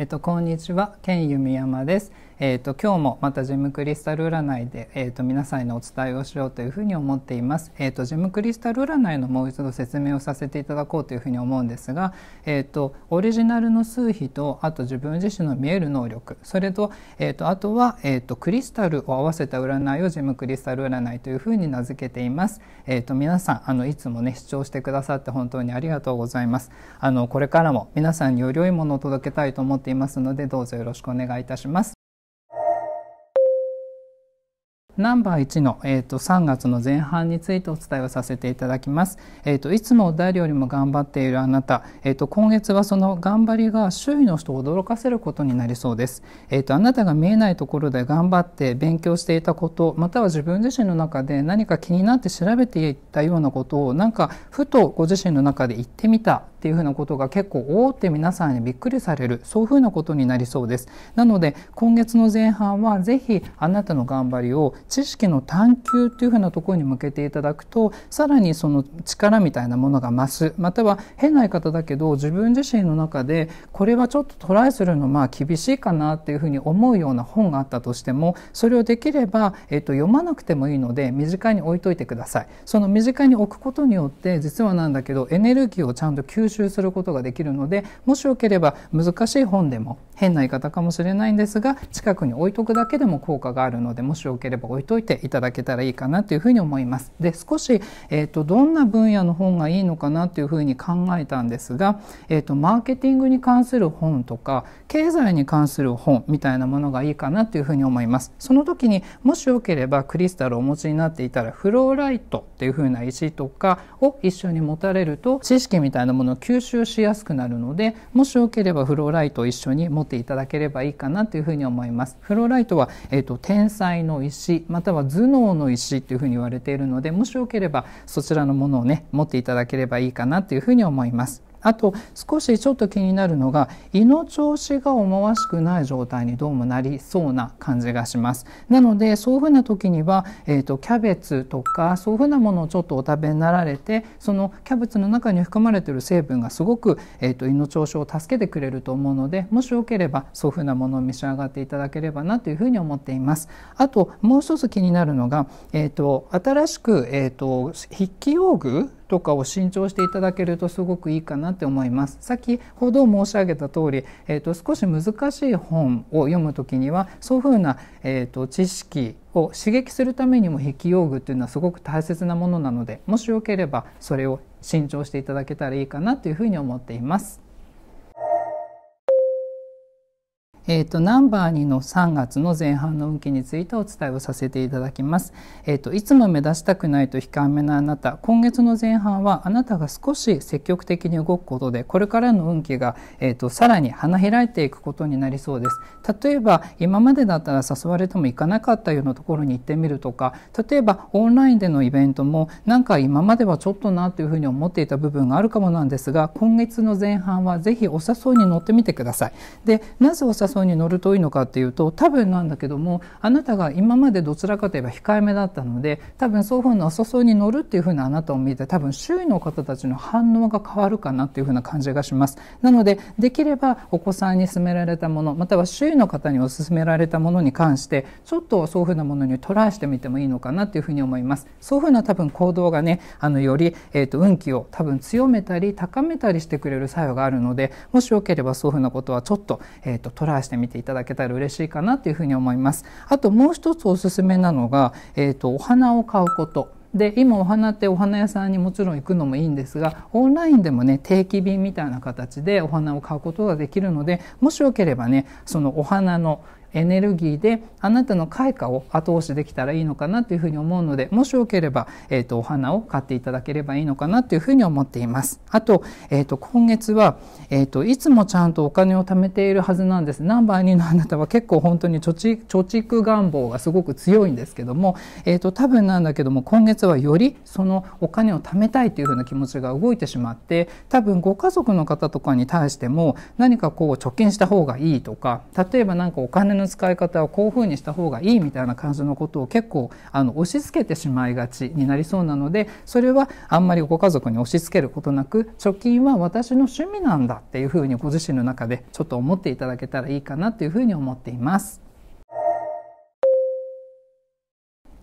えっと、こんにちは、ケン弓山です。えーと、今日もまたジムクリスタル占いで、えーと、皆さんにお伝えをしようというふうに思っています、えーと、とジムクリスタル占いのもう一度説明をさせていただこうというふうに思うんですが、えー、とオリジナルの数比とあと自分自身の見える能力それと,、えー、とあとは、えー、とクリスタルを合わせた占いをジムクリスタル占いというふうに名付けています、えー、と皆さんあのいつもね視聴してくださって本当にありがとうございますあのこれからも皆さんにより良いものを届けたいと思っていますのでどうぞよろしくお願いいたしますナンバー1の、えーと、3月の前半についてお伝えをさせていただきます。えーと、いつも誰よりも頑張っているあなた、えーと、と今月はその頑張りが周囲の人を驚かせることになりそうです。えー、とあなたが見えないところで頑張って勉強していたことまたは自分自身の中で何か気になって調べていたようなことをなんかふとご自身の中で言ってみたっていうふうなことが結構多って皆さんにびっくりされるそういうふうなことになりそうです。なので今月の前半はぜひあなたの頑張りを知識の探求というふうなところに向けていただくとさらにその力みたいなものが増すまたは変な言い方だけど自分自身の中でこれはちょっとトライするのまあ厳しいかなっていうふうに思うような本があったとしてもそれをできれば、えっと、読まなくてもいいので身近に置いといてください。その身近に置くことによって実はなんだけどエネルギーをちゃんと吸収することができるのでもしよければ難しい本でも変な言い方かもしれないんですが近くに置いとくだけでも効果があるのでもしよければ置いいといていただけたらいいかなというふうに思います。で少し、えーと、どんな分野の本がいいのかなというふうに考えたんですが、えーと、マーケティングに関する本とか経済に関する本みたいなものがいいかなというふうに思います。その時にもしよければクリスタルをお持ちになっていたらフローライトっていうふうな石とかを一緒に持たれると知識みたいなものを吸収しやすくなるのでもしよければフローライトを一緒に持っていただければいいかなというふうに思います。フローライトは、えーと天才の石または頭脳の石というふうに言われているのでもしよければそちらのものをね持っていただければいいかなというふうに思います。あと少しちょっと気になるのが胃の調子が思わしくない状態にどうもなりそうな感じがしますなのでそういうふうな時には、えーと、キャベツとかそういうふうなものをちょっとお食べになられてそのキャベツの中に含まれている成分がすごく、えーと、胃の調子を助けてくれると思うのでもしよければそういうふうなものを召し上がっていただければなというふうに思っていますあともう一つ気になるのが、えーと、と新しく、えー、と筆記用具とかを新調していただけるとすごくいいかなって思います。先ほど申し上げた通り、えっ、ー、と少し難しい本を読むときにはそういうふうな、えっ、ー、と知識を刺激するためにも筆記用具っていうのはすごく大切なものなのでもしよければそれを新調していただけたらいいかなというふうに思っています。えーと、ナンバー2の3月の前半の運気についてお伝えをさせていただきます、えーと、いつも目立ちたくないと控えめなあなた今月の前半はあなたが少し積極的に動くことでこれからの運気が、えーと、さらに花開いていくことになりそうです例えば今までだったら誘われても行かなかったようなところに行ってみるとか例えばオンラインでのイベントもなんか今まではちょっとなというふうに思っていた部分があるかもなんですが今月の前半はぜひお誘いに乗ってみてくださいでなぜ争いに乗るといいのかっていうと多分なんだけどもあなたが今までどちらかといえば控えめだったので多分そううい双方の争いに乗るっていうふうなあなたを見て多分周囲の方たちの反応が変わるかなっていうふうな感じがします。なのでできればお子さんに勧められたものまたは周囲の方にお勧められたものに関してちょっとそういうふうなものにトライしてみてもいいのかなっていうふうに思います。そういうふうな多分行動がねあのより、えーと、運気を多分強めたり高めたりしてくれる作用があるのでもしよければそういうふうなことはちょっと,、えーとトライ探してみていただけたら嬉しいかなというふうに思います。あともう一つおすすめなのが、えっ、ー、と、お花を買うこと。で今お花ってお花屋さんにもちろん行くのもいいんですがオンラインでもね定期便みたいな形でお花を買うことができるのでもしよければねそのお花のエネルギーであなたの開花を後押しできたらいいのかなというふうに思うのでもしよければ、えーと、お花を買っていただければいいのかなというふうに思っています。あと,、えーと、今月は、えーと、いつもちゃんとお金を貯めているはずなんです。ナンバー2のあなたは結構本当に貯蓄願望がすごく強いんですけども、えー、と多分なんだけども今月はよりそのお金を貯めたいというふうな気持ちが動いてしまって多分ご家族の方とかに対しても何かこう貯金した方がいいとか例えば何かお金のの使い方をこういうふうにした方がいいみたいな感じのことを結構あの押し付けてしまいがちになりそうなのでそれはあんまりご家族に押し付けることなく貯金は私の趣味なんだっていうふうにご自身の中でちょっと思っていただけたらいいかなというふうに思っています。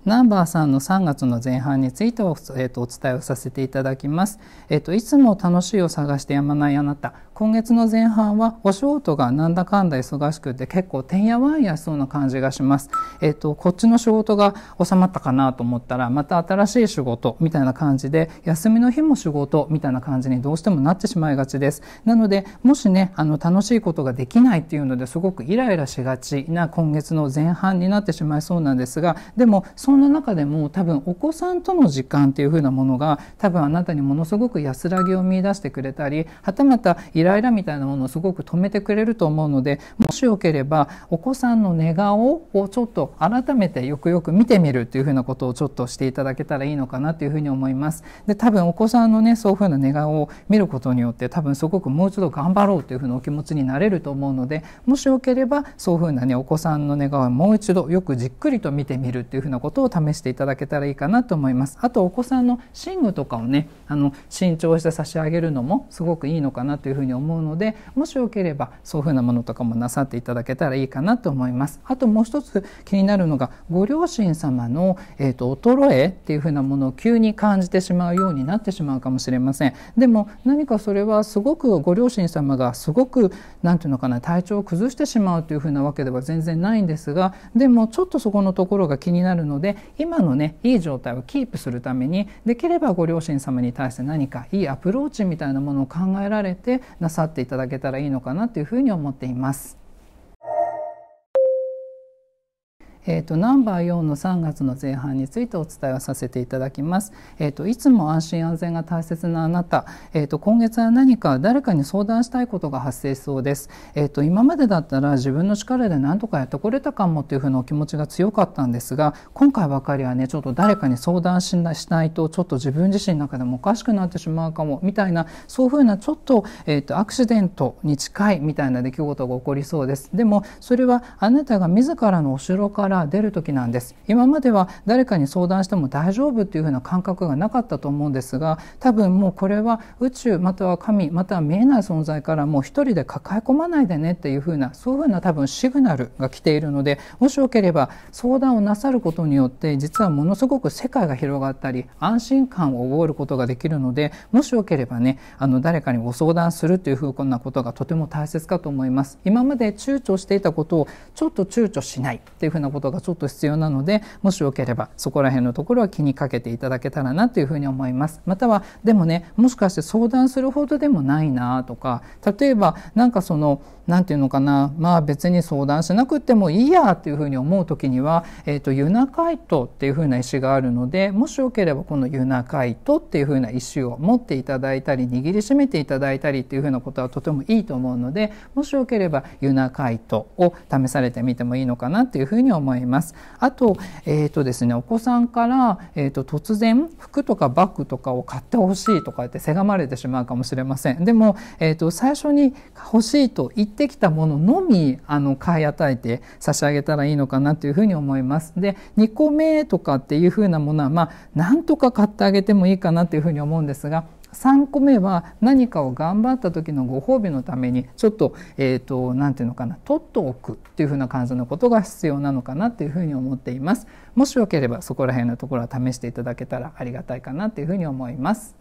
ナンバーさんの3月の前半についてえー、とお伝えをさせていただきます、えーと。いつも楽しいを探してやまないあなた。今月の前半はお仕事がなんだかんだ忙しくて結構てんやわんやしそうな感じがします。えっ、と、こっちの仕事が収まったかなと思ったらまた新しい仕事みたいな感じで休みの日も仕事みたいな感じにどうしてもなってしまいがちです。なので、もしね、あの楽しいことができないっていうのですごくイライラしがちな今月の前半になってしまいそうなんですが、でもそんな中でも多分お子さんとの時間っていう風なものが多分あなたにものすごく安らぎを見出してくれたり、はたまたイラライラみたいなものをすごく止めてくれると思うのでもしよければお子さんの寝顔をちょっと改めてよくよく見てみるというふうなことをちょっとしていただけたらいいのかなというふうに思います。で多分お子さんのねそういうふうな寝顔を見ることによって多分すごくもう一度頑張ろうというふうなお気持ちになれると思うのでもしよければそういうふうなねお子さんの寝顔をもう一度よくじっくりと見てみるというふうなことを試していただけたらいいかなと思います。あとお子さんの寝具とかをねあの新調して差し上げるのもすごくいいのかなというふうに思うのでもしよければそういうふうなものとかもなさっていただけたらいいかなと思います。あともう一つ気になるのがご両親様の、えーと、衰えっていうふうなものを急に感じてしまうようになってしまうかもしれません。でも何かそれはすごくご両親様がすごく何て言うのかな体調を崩してしまうというふうなわけでは全然ないんですがでもちょっとそこのところが気になるので今のねいい状態をキープするためにできればご両親様に対して何かいいアプローチみたいなものを考えられてななさっていただけたらいいのかなというふうに思っています。えーと、ナンバー4の3月の前半についてお伝えをさせていただきます。えーと、いつも安心安全が大切なあなた、えーと、今月は何か誰かに相談したいことが発生しそうです。えー、と今までだったら自分の力で何とかやってこれたかもというふうなお気持ちが強かったんですが今回ばかりはねちょっと誰かに相談しないとちょっと自分自身の中でもおかしくなってしまうかもみたいなそういうふうなちょっと,、えー、とアクシデントに近いみたいな出来事が起こりそうです。でもそれはあなたが自らの後ろからから出る時なんです今までは誰かに相談しても大丈夫っていうふうな感覚がなかったと思うんですが多分もうこれは宇宙または神または見えない存在からもう一人で抱え込まないでねっていうふうなそういうふうな多分シグナルが来ているのでもしよければ相談をなさることによって実はものすごく世界が広がったり安心感を覚えることができるのでもしよければねあの誰かにご相談するというふうなことがとても大切かと思います。今まで躊躇していたことをちょっと躊躇しないっていうふうなことことがちょっと必要なのでもしよければそこら辺のところは気にかけていただけたらなというふうに思いますまたはでもねもしかして相談するほどでもないなとか例えばなんかその何て言うのかなまあ別に相談しなくてもいいやっていうふうに思う時には、えーと、とユナカイトっていうふうな石があるのでもしよければこのユナカイトっていうふうな石を持っていただいたり握りしめていただいたりっていうふうなことはとてもいいと思うのでもしよければユナカイトを試されてみてもいいのかなっていうふうに思います。思います。あと,、えーとですね、お子さんから、えーと、突然服とかバッグとかを買ってほしいとかってせがまれてしまうかもしれません。でも、えーと、と最初に欲しいと言ってきたもののみあの買い与えて差し上げたらいいのかなというふうに思います。で2個目とかっていうふうなものは、まあ、なんとか買ってあげてもいいかなというふうに思うんですが。3個目は何かを頑張った時のご褒美のためにちょっと何、えーと、なて言うのかな取っておくっていうふうな感じのことが必要なのかなっていうふうに思っています。もしよければそこら辺のところは試していただけたらありがたいかなっていうふうに思います。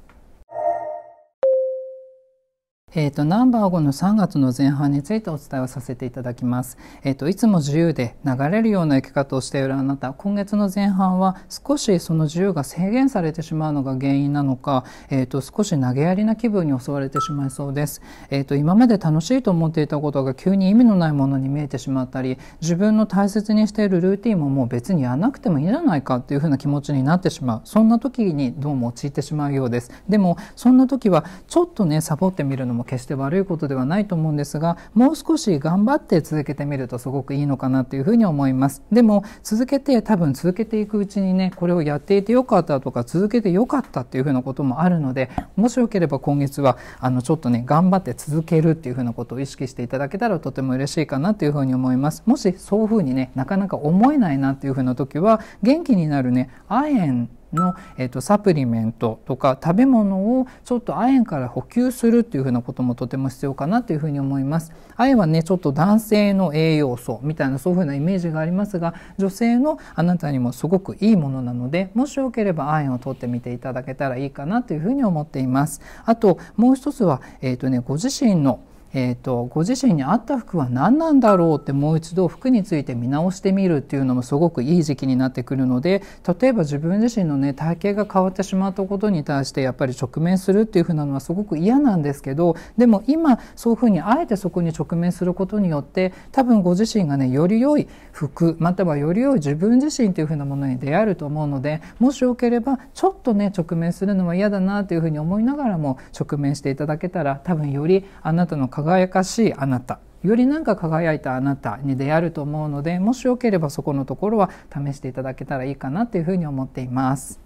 えーと、ナンバー5の3月の前半についてお伝えをさせていただきます、えーと、いつも自由で流れるような生き方をしているあなた今月の前半は少しその自由が制限されてしまうのが原因なのか、えーと、少し投げやりな気分に襲われてしまいそうです、えー、と今まで楽しいと思っていたことが急に意味のないものに見えてしまったり自分の大切にしているルーティンももう別にやらなくてもいいじゃないかっていうふうな気持ちになってしまうそんな時にどうも陥ってしまうようですでもそんな時はちょっとねサボってみるのも決して悪いことではないと思うんですがもう少し頑張って続けてみるとすごくいいのかなというふうに思いますでも続けて多分続けていくうちにねこれをやっていてよかったとか続けてよかったっていうふうなこともあるのでもしよければ今月はあのちょっとね頑張って続けるっていうふうなことを意識していただけたらとても嬉しいかなというふうに思いますもしそういうふうにねなかなか思えないなっていうふうな時は元気になるね亜鉛の、えー、とサプリメントとか食べ物をちょっと亜鉛から補給するっていうふうなこともとても必要かなというふうに思います亜鉛はねちょっと男性の栄養素みたいなそういうふうなイメージがありますが女性のあなたにもすごくいいものなのでもしよければ亜鉛を取ってみていただけたらいいかなというふうに思っていますあともう一つはえー、とねご自身のえーと、ご自身に合った服は何なんだろうってもう一度服について見直してみるっていうのもすごくいい時期になってくるので例えば自分自身のね体型が変わってしまったことに対してやっぱり直面するっていうふうなのはすごく嫌なんですけどでも今そういうふうにあえてそこに直面することによって多分ご自身がねより良い服またはより良い自分自身というふうなものに出会えると思うのでもしよければちょっとね直面するのは嫌だなというふうに思いながらも直面していただけたら多分よりあなたの輝輝かしいあなたよりなんか輝いたあなたに出会えると思うのでもしよければそこのところは試していただけたらいいかなというふうに思っています。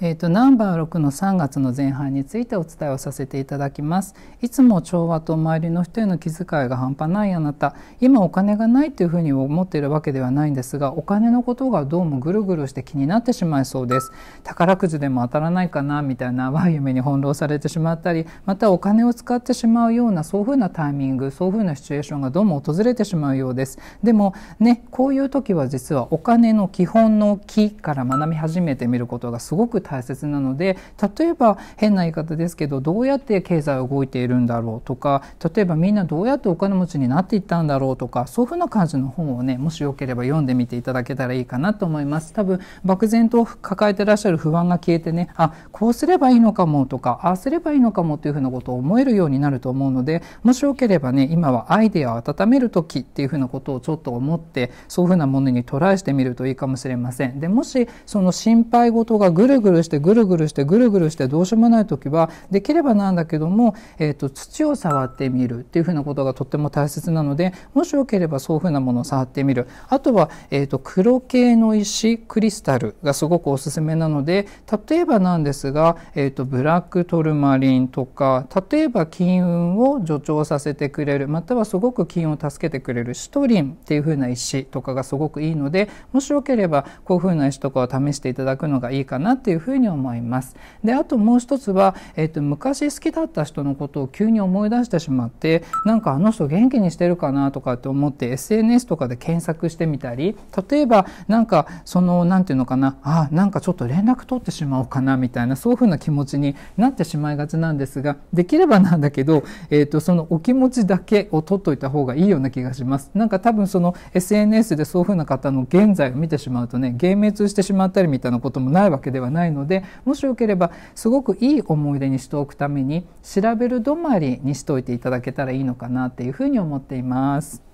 えーと、ナンバー6の3月の前半についてお伝えをさせていただきますいつも調和と周りの人への気遣いが半端ないあなた今お金がないというふうに思っているわけではないんですがお金のことがどうもぐるぐるして気になってしまいそうです宝くじでも当たらないかなみたいな淡い夢に翻弄されてしまったりまたお金を使ってしまうようなそういうふうなタイミングそういうふうなシチュエーションがどうも訪れてしまうようですでもねこういう時は実はお金の基本の「木」から学び始めてみることがすごく大切なので例えば変な言い方ですけどどうやって経済動いているんだろうとか例えばみんなどうやってお金持ちになっていったんだろうとかそういうふうな感じの本をねもしよければ読んでみていただけたらいいかなと思います多分漠然と抱えてらっしゃる不安が消えてねあこうすればいいのかもとかああすればいいのかもというふうなことを思えるようになると思うのでもしよければね今はアイデアを温める時っていうふうなことをちょっと思ってそういうふうなものにトライしてみるといいかもしれません。でもしその心配事がぐるぐるるしてぐるぐるしてぐるぐるしてどうしようもない時はできればなんだけども、えーと、土を触ってみるっていうふうなことがとっても大切なのでもしよければそういうふうなものを触ってみるあとは、えーと、黒系の石クリスタルがすごくおすすめなので例えばなんですが、えーと、ブラックトルマリンとか例えば金運を助長させてくれるまたはすごく金を助けてくれるシトリンっていうふうな石とかがすごくいいのでもしよければこういうふうな石とかを試していただくのがいいかなっていうふうふうに思います。であともう一つは、えーと、昔好きだった人のことを急に思い出してしまってなんかあの人元気にしてるかなとかって思って SNS とかで検索してみたり例えばなんかその何て言うのかなあなんかちょっと連絡取ってしまおうかなみたいなそういうふうな気持ちになってしまいがちなんですができればなんだけど、えーと、とそのお気持ちだけを取っといた方がいいような気がします。なんか多分その SNS でそういうふうな方の現在を見てしまうとね幻滅してしまったりみたいなこともないわけではないのでもしよければすごくいい思い出にしておくために調べる止まりにしておいていただけたらいいのかなっていうふうに思っています。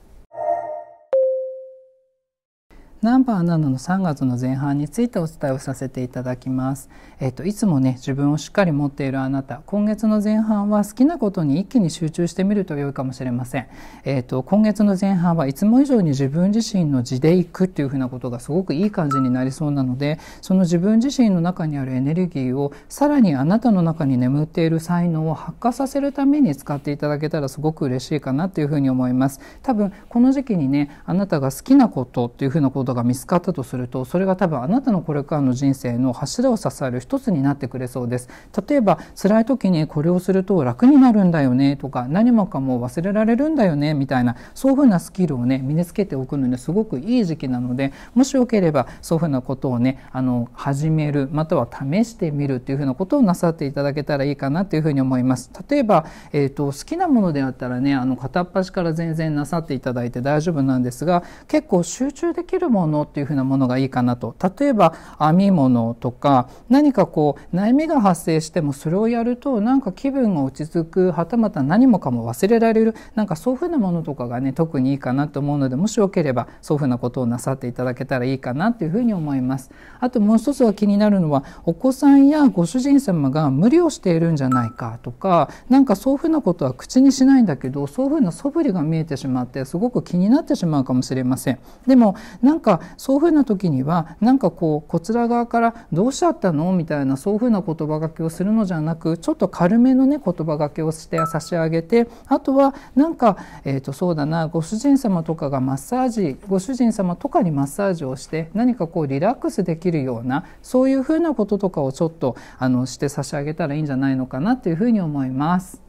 ナンバー7の3月の前半についてお伝えをさせていただきます。えっと、いつもね自分をしっかり持っているあなた今月の前半は好きなことに一気に集中してみると良いかもしれません。えっと、今月の前半はいつも以上に自分自身の地でいくっていう風なことがすごくいい感じになりそうなのでその自分自身の中にあるエネルギーをさらにあなたの中に眠っている才能を発火させるために使っていただけたらすごく嬉しいかなという風に思います。多分この時期にねあなたが好きなことっていう風なことが見つかったとするとそれが多分あなたのこれからの人生の柱を支える一つになってくれそうです例えば辛い時にこれをすると楽になるんだよねとか何もかも忘れられるんだよねみたいなそういうふうなスキルをね身につけておくのにすごくいい時期なのでもしよければそういうふうなことをねあの始めるまたは試してみるっていうふうなことをなさっていただけたらいいかなというふうに思います例えば、えーと、と好きなものであったらねあの片っ端から全然なさっていただいて大丈夫なんですが結構集中できるもの物っていうふうなものがいいかなと例えば編み物とか何かこう悩みが発生してもそれをやるとなんか気分が落ち着くはたまた何もかも忘れられるなんかそういうふうなものとかがね特にいいかなと思うのでもしよければそういうふうなことをなさっていただけたらいいかなっていうふうに思います。あともう一つは気になるのはお子さんやご主人様が無理をしているんじゃないかとかなんかそういうふうなことは口にしないんだけどそういうふうな素振りが見えてしまってすごく気になってしまうかもしれません。でもなんかそういうふうな時にはなんかこうこちら側から「どうしちゃったの?」みたいなそういうふうな言葉がけをするのじゃなくちょっと軽めのね言葉がけをして差し上げてあとはなんか、えー、とそうだなご主人様とかがマッサージご主人様とかにマッサージをして何かこうリラックスできるようなそういうふうなこととかをちょっとあのして差し上げたらいいんじゃないのかなっていうふうに思います。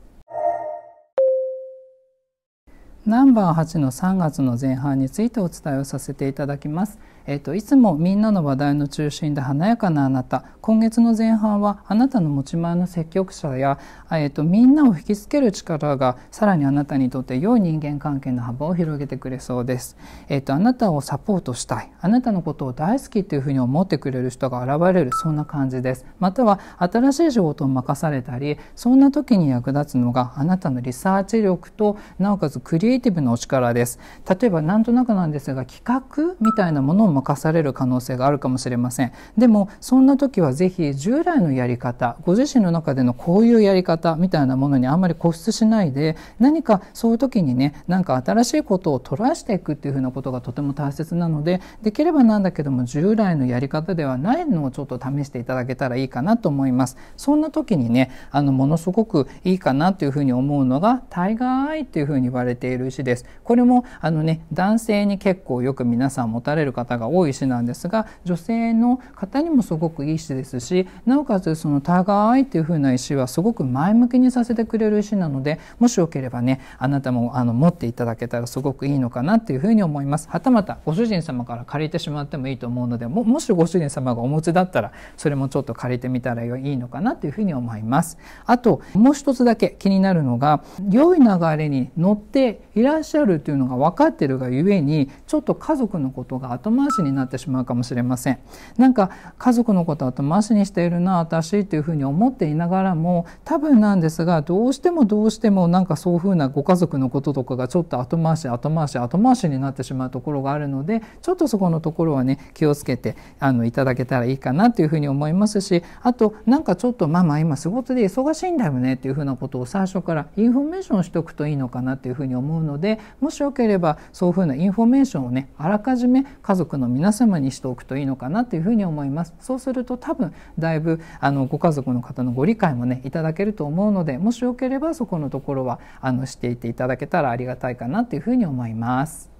ナンバー8の3月の前半についてお伝えをさせていただきます。えっと、いつもみんなの話題の中心で華やかなあなた今月の前半はあなたの持ち前の積極者や、えっと、みんなを引きつける力がさらにあなたにとって良い人間関係の幅を広げてくれそうです、えっと、とあなたをサポートしたいあなたのことを大好きというふうに思ってくれる人が現れるそんな感じですまたは新しい仕事を任されたりそんな時に役立つのがあなたのリサーチ力となおかつクリエイティブのお力です例えばなんとなくなんですが企画みたいなものをも課される可能性があるかもしれませんでもそんな時はぜひ従来のやり方ご自身の中でのこういうやり方みたいなものにあんまり固執しないで何かそういう時にね何か新しいことをトライしていくっていうふうなことがとても大切なのでできればなんだけども従来のやり方ではないのをちょっと試していただけたらいいかなと思いますそんな時にねあのものすごくいいかなというふうに思うのがタイガーアイというふうに言われている石ですこれもあのね男性に結構よく皆さん持たれる方がが多い市なんですが女性の方にもすごくいい市ですしなおかつその「互い」っていう風な石はすごく前向きにさせてくれる石なのでもしよければねあなたもあの持っていただけたらすごくいいのかなっていう風に思います。はたまたご主人様から借りてしまってもいいと思うのでももしご主人様がお持ちだったらそれもちょっと借りてみたらいいのかなというふうに思います。あともう一つだけ気になるのが良い流れに乗っていらっしゃるというのが分かっているがゆえにちょっと家族のことが後回ししになってしまうかもしれませんなんか家族のこと後回しにしているな私というふうに思っていながらも多分なんですがどうしてもどうしてもなんかそういうふうなご家族のこととかがちょっと後回し後回し後回しになってしまうところがあるのでちょっとそこのところはね気をつけてあのいただけたらいいかなというふうに思いますしあとなんかちょっとママ今仕事で忙しいんだよねっていうふうなことを最初からインフォメーションしておくといいのかなというふうに思うのでもしよければそういうふうなインフォメーションをねあらかじめ家族のの皆様にしておくといいのかなというふうに思いますそうすると多分だいぶあのご家族の方のご理解もねいただけると思うのでもしよければそこのところはあのしていていただけたらありがたいかなというふうに思います。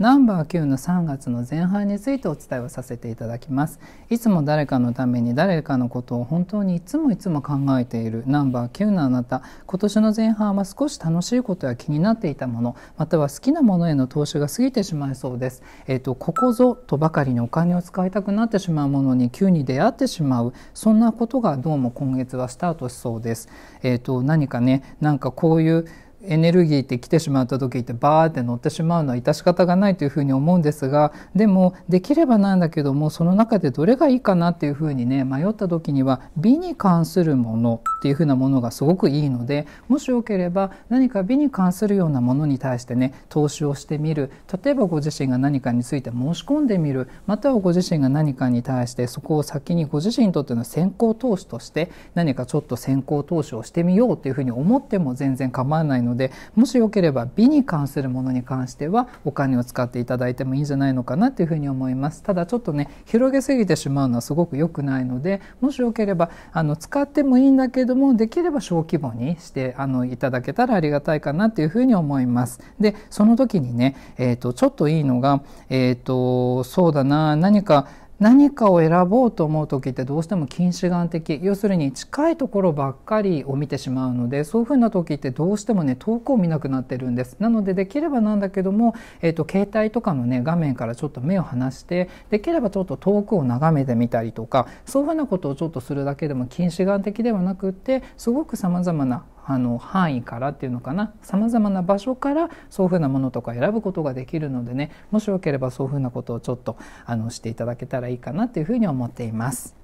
ナンバー9の3月の前半についてお伝えをさせていただきますいつも誰かのために誰かのことを本当にいつもいつも考えているナンバー9のあなた今年の前半は少し楽しいことや気になっていたものまたは好きなものへの投資が過ぎてしまいそうですえっ、ー、とここぞとばかりにお金を使いたくなってしまうものに急に出会ってしまうそんなことがどうも今月はスタートしそうですえっ、ー、と何かねなんかこういうエネルギーって来てしまった時ってバーって乗ってしまうのは致し方がないというふうに思うんですがでもできればなんだけどもその中でどれがいいかなっていうふうにね迷った時には美に関するものっていうふうなものがすごくいいのでもしよければ何か美に関するようなものに対してね投資をしてみる例えばご自身が何かについて申し込んでみるまたはご自身が何かに対してそこを先にご自身にとっての先行投資として何かちょっと先行投資をしてみようっていうふうに思っても全然構わないのでのでもしよければ美に関するものに関してはお金を使っていただいてもいいんじゃないのかなというふうに思いますただちょっとね広げすぎてしまうのはすごく良くないのでもしよければあの使ってもいいんだけどもできれば小規模にしてあのいただけたらありがたいかなというふうに思いますでその時にね、えーと、ちょっといいのが、えーとそうだな何か何かを選ぼうと思う時ってどうしても近視眼的要するに近いところばっかりを見てしまうのでそういうふうな時ってどうしてもね遠くを見なくなってるんですなのでできればなんだけども、えーと、携帯とかのね画面からちょっと目を離してできればちょっと遠くを眺めてみたりとかそういうふうなことをちょっとするだけでも近視眼的ではなくってすごくさまざまなあの範囲からっていうのかなさまざまな場所からそういうふうなものとか選ぶことができるのでねもしよければそういうふうなことをちょっとあのしていただけたらいいかなというふうに思っています。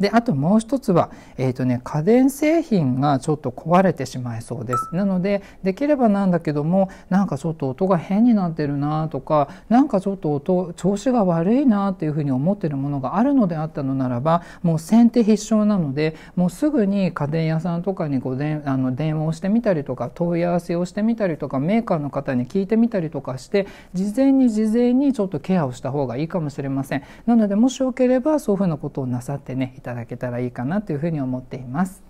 で、あともう一つは、えっ、ー、とね、家電製品がちょっと壊れてしまいそうです。なので、できればなんだけども、なんかちょっと音が変になってるなとか、なんかちょっと音、調子が悪いなっていうふうに思ってるものがあるのであったのならば、もう先手必勝なので、もうすぐに家電屋さんとかにごであの電話をしてみたりとか、問い合わせをしてみたりとか、メーカーの方に聞いてみたりとかして、事前に事前にちょっとケアをした方がいいかもしれません。なので、もしよければ、そういうふうなことをなさってね、いただけたらいいかなというふうに思っています。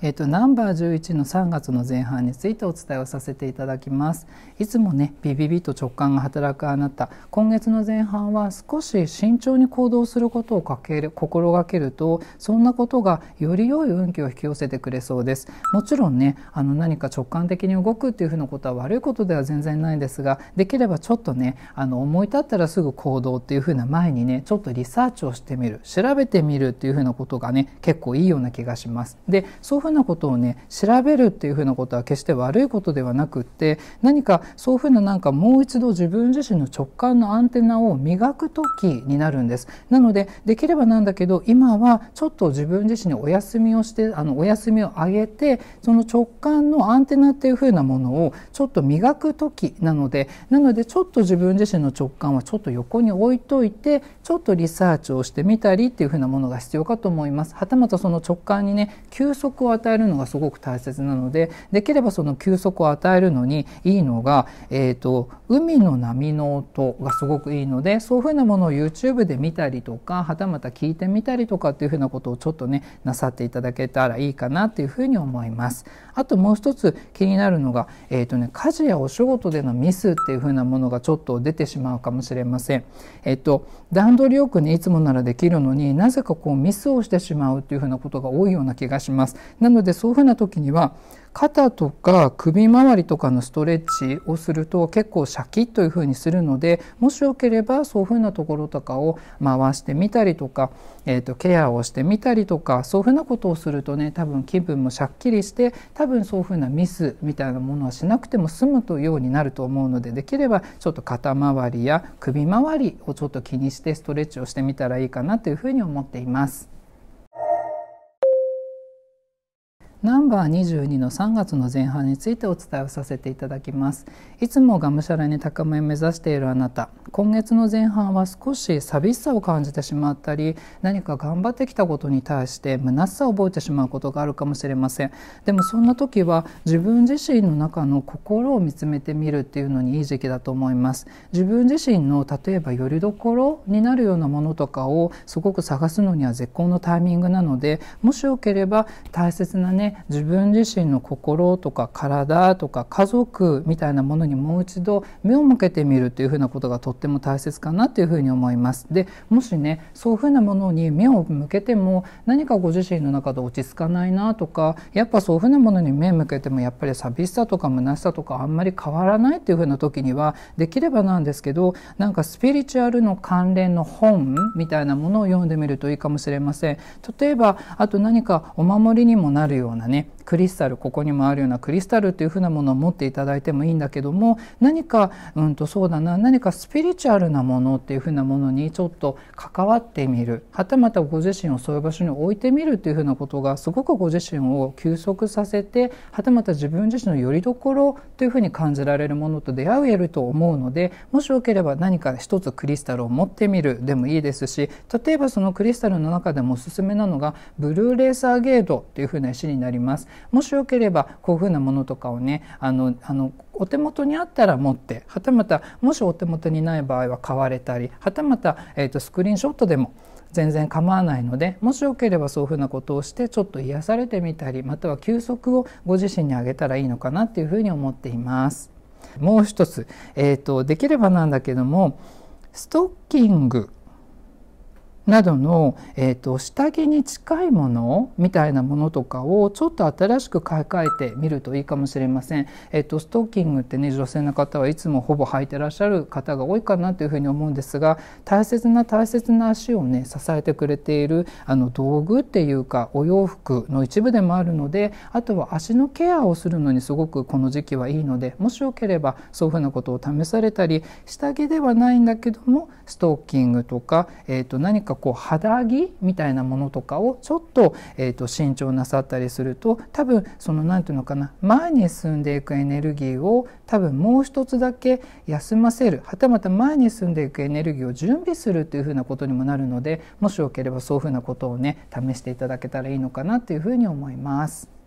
えっ、とナンバー11の3月の前半についてお伝えをさせていただきますいつもねビビビと直感が働くあなた今月の前半は少し慎重に行動することをかける心がけるとそんなことがより良い運気を引き寄せてくれそうですもちろんねあの何か直感的に動くっていうふうなことは悪いことでは全然ないんですができればちょっとねあの思い立ったらすぐ行動っていうふうな前にねちょっとリサーチをしてみる調べてみるっていうふうなことがね結構いいような気がしますでそういううなことをね調べるっていうふうなことは決して悪いことではなくって何かそういうふうななんかもう一度自分自身の直感のアンテナを磨く時になるんです。なのでできればなんだけど今はちょっと自分自身にお休みをしてあのお休みをあげてその直感のアンテナっていうふうなものをちょっと磨く時なのでなのでちょっと自分自身の直感はちょっと横に置いといてちょっとリサーチをしてみたりっていうふうなものが必要かと思います。はたまたその直感にね休息をえるのがすごく大切なのでできればその休息を与えるのにいいのが、えーと、海の波の音がすごくいいのでそういうふうなものを YouTube で見たりとかはたまた聞いてみたりとかっていうふうなことをちょっとねなさっていただけたらいいかなっていうふうに思います。あともう一つ気になるのが、えーとね、家事やお仕事でのミスっていうふうなものがちょっと出てしまうかもしれません。えっ、と段取りよくねいつもならできるのになぜかこうミスをしてしまうっていうふうなことが多いような気がします。ななのでそういうふうな時には肩とか首周りとかのストレッチをすると結構シャキッというふうにするのでもしよければそういうふうなところとかを回してみたりとか、えー、とケアをしてみたりとかそういうふうなことをするとね多分気分もシャッキリして多分そういうふうなミスみたいなものはしなくても済むというようになると思うのでできればちょっと肩周りや首周りをちょっと気にしてストレッチをしてみたらいいかなというふうに思っています。ナンバー22の3月の前半についてお伝えをさせていただきますいつもがむしゃらに高めを目指しているあなた今月の前半は少し寂しさを感じてしまったり何か頑張ってきたことに対して虚しさを覚えてしまうことがあるかもしれませんでもそんな時は自分自身の中の心を見つめてみるっていうのにいい時期だと思います自分自身の例えばよりどころになるようなものとかをすごく探すのには絶好のタイミングなのでもしよければ大切なね自分自身の心とか体とか家族みたいなものにもう一度目を向けてみるというふうなことがとっても大切かなというふうに思います。でもしねそういうふうなものに目を向けても何かご自身の中で落ち着かないなとかやっぱそういうふうなものに目向けてもやっぱり寂しさとか虚しさとかあんまり変わらないというふうな時にはできればなんですけどなんかスピリチュアルの関連の本みたいなものを読んでみるといいかもしれません。例えばあと何かお守りにもなるようななねクリスタルここにもあるようなクリスタルというふうなものを持っていただいてもいいんだけども何か、うんと、そうだな何かスピリチュアルなものっていうふうなものにちょっと関わってみるはたまたご自身をそういう場所に置いてみるというふうなことがすごくご自身を休息させてはたまた自分自身のよりどころというふうに感じられるものと出会えると思うのでもしよければ何か一つクリスタルを持ってみるでもいいですし例えばそのクリスタルの中でもおすすめなのがブルーレーサーゲートというふうな石になります。もしよければこういうふうなものとかをねあのあのお手元にあったら持ってはたまたもしお手元にない場合は買われたりはたまた、えーと、スクリーンショットでも全然構わないのでもしよければそういうふうなことをしてちょっと癒されてみたりまたは休息をご自身にあげたらいいのかなっていうふうに思っています。もう一つ、えーと、とできればなんだけどもストッキングなどの、えーと、下着に近いものみたいなものとかをちょっと新しく買い替えてみるといいかもしれません。えーと、ストッキングってね女性の方はいつもほぼ履いてらっしゃる方が多いかなというふうに思うんですが大切な大切な足をね支えてくれているあの道具っていうかお洋服の一部でもあるのであとは足のケアをするのにすごくこの時期はいいのでもしよければそういうふうなことを試されたり下着ではないんだけどもストッキングとか、えーと、と何かこう肌着みたいなものとかをちょっと,、えと慎重なさったりすると多分その何て言うのかな前に進んでいくエネルギーを多分もう一つだけ休ませるはたまた前に進んでいくエネルギーを準備するというふうなことにもなるのでもしよければそういうふうなことをね試していただけたらいいのかなというふうに思います。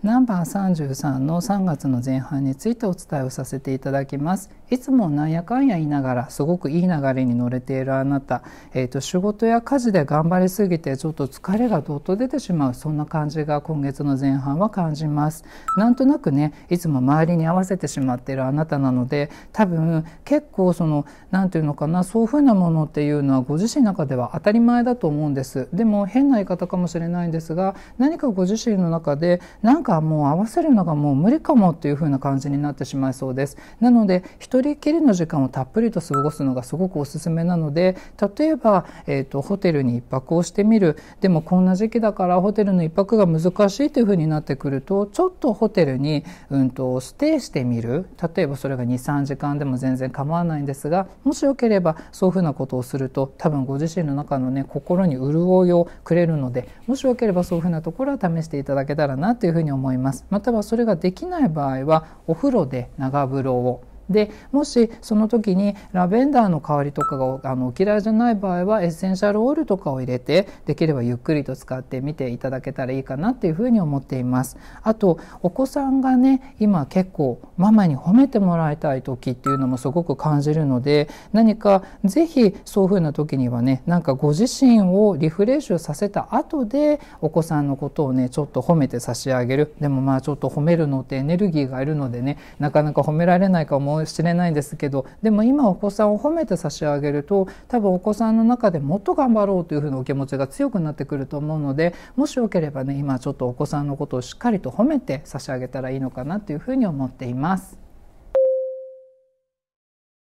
ナンバー33の3月の前半についてお伝えをさせていただきますいつもなんやかんや言いながらすごくいい流れに乗れているあなた、えーと、仕事や家事で頑張りすぎてちょっと疲れがどっと出てしまうそんな感じが今月の前半は感じますなんとなくねいつも周りに合わせてしまっているあなたなので多分結構その何て言うのかなそういうふうなものっていうのはご自身の中では当たり前だと思うんですでも変な言い方かもしれないんですが何かご自身の中で何かがもう合わせるのがもう無理かもっていううな感じになってしまいそうですなので一人きりの時間をたっぷりと過ごすのがすごくおすすめなので例えば、えーと、ホテルに1泊をしてみるでもこんな時期だからホテルの1泊が難しいというふうになってくるとちょっとホテルに、うんと、ステイしてみる例えばそれが23時間でも全然構わないんですがもしよければそういううなことをすると多分ご自身の中のね心に潤いをくれるのでもしよければそういううなところは試していただけたらなというふうに思います。思いますまたはそれができない場合はお風呂で長風呂をでもしその時にラベンダーの香りとかがあの嫌いじゃない場合はエッセンシャルオイルとかを入れてできればゆっくりと使ってみていただけたらいいかなっていうふうに思っていますあとお子さんがね今結構ママに褒めてもらいたい時っていうのもすごく感じるので何か是非そういうふうな時にはねなんかご自身をリフレッシュさせた後でお子さんのことをねちょっと褒めて差し上げるでもまあちょっと褒めるのってエネルギーがいるのでねなかなか褒められないかももしれないですけどでも今お子さんを褒めて差し上げると多分お子さんの中でもっと頑張ろうというふうなお気持ちが強くなってくると思うのでもしよければね今ちょっとお子さんのことをしっかりと褒めて差し上げたらいいのかなというふうに思っています。